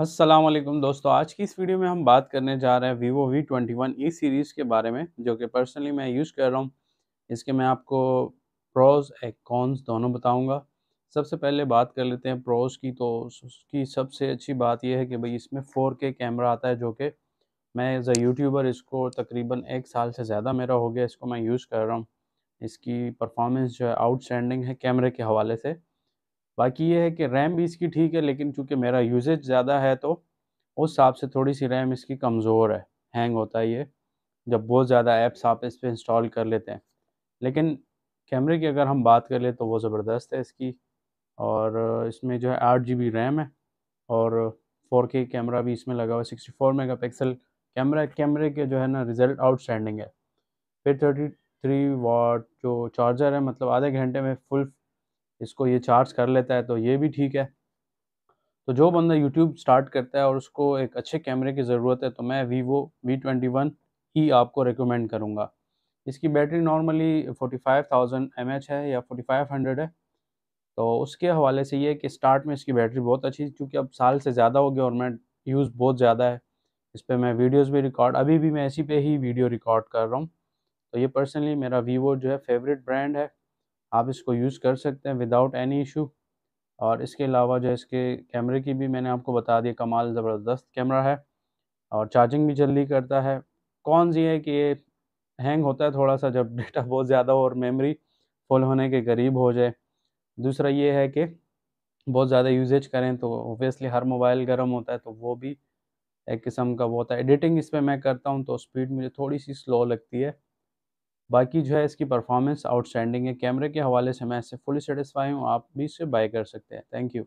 असलम दोस्तों आज की इस वीडियो में हम बात करने जा रहे हैं Vivo V twenty one E series के बारे में जो कि पर्सनली मैं यूज़ कर रहा हूँ इसके मैं आपको प्रोज एंड कॉन्स दोनों बताऊँगा सबसे पहले बात कर लेते हैं प्रोज की तो उसकी सबसे अच्छी बात यह है कि भाई इसमें फ़ोर के कैमरा आता है जो कि मैं एज़ अ यूट्यूबर इसको तकरीबन एक साल से ज़्यादा मेरा हो गया इसको मैं यूज़ कर रहा हूँ इसकी परफॉर्मेंस जो है आउटस्टैंडिंग है कैमरे के हवाले से बाकी ये है कि रैम भी इसकी ठीक है लेकिन चूंकि मेरा यूजेज ज़्यादा है तो उस हिसाब से थोड़ी सी रैम इसकी कमज़ोर है हैंग होता है ये जब बहुत ज़्यादा ऐप्स आप इस पर इंस्टॉल कर लेते हैं लेकिन कैमरे की अगर हम बात कर ले तो वो ज़बरदस्त है इसकी और इसमें जो है आठ जी बी रैम है और फोर के कैमरा भी इसमें लगा हुआ है sixty four mega pixel camera कैमरे के जो है ना रिज़ल्ट आउटस्टैंडिंग है फिर थर्टी थ्री वाट जो चार्जर है मतलब आधे घंटे में फुल इसको ये चार्ज कर लेता है तो ये भी ठीक है तो जो बंदा यूट्यूब स्टार्ट करता है और उसको एक अच्छे कैमरे की ज़रूरत है तो मैं वीवो वी ट्वेंटी वन ही आपको रिकमेंड करूँगा इसकी battery normally forty five thousand M H है या फोर्टी फाइव हंड्रेड है तो उसके हवाले से ये है कि स्टार्ट में इसकी बैटरी बहुत अच्छी क्योंकि अब साल से ज़्यादा हो गया और मैं यूज़ बहुत ज़्यादा है इस पर मैं वीडियोज़ भी रिकॉर्ड अभी भी मैं इसी पर ही वीडियो रिकॉर्ड कर रहा हूँ तो ये पर्सनली मेरा वीवो जो है फेवरेट ब्रांड है आप इसको यूज़ कर सकते हैं विदाउट एनी इशू और इसके अलावा जो इसके कैमरे की भी मैंने आपको बता दिया कमाल ज़बरदस्त कैमरा है और चार्जिंग भी जल्दी करता है कौन सी है कि ये हैंग होता है थोड़ा सा जब डेटा बहुत ज़्यादा हो और मेमोरी फुल होने के करीब हो जाए दूसरा ये है कि बहुत ज़्यादा यूजेज करें तो ओबियसली हर मोबाइल गर्म होता है तो वो भी एक किस्म का वो होता है एडिटिंग इस पर मैं करता हूँ तो स्पीड मुझे थोड़ी सी स्लो लगती है बाकी जो है इसकी परफॉर्मेंस आउटस्टैंडिंग है कैमरे के हवाले से मैं इससे फुली सेटिस्फाई हूँ आप भी इससे बाय कर सकते हैं थैंक यू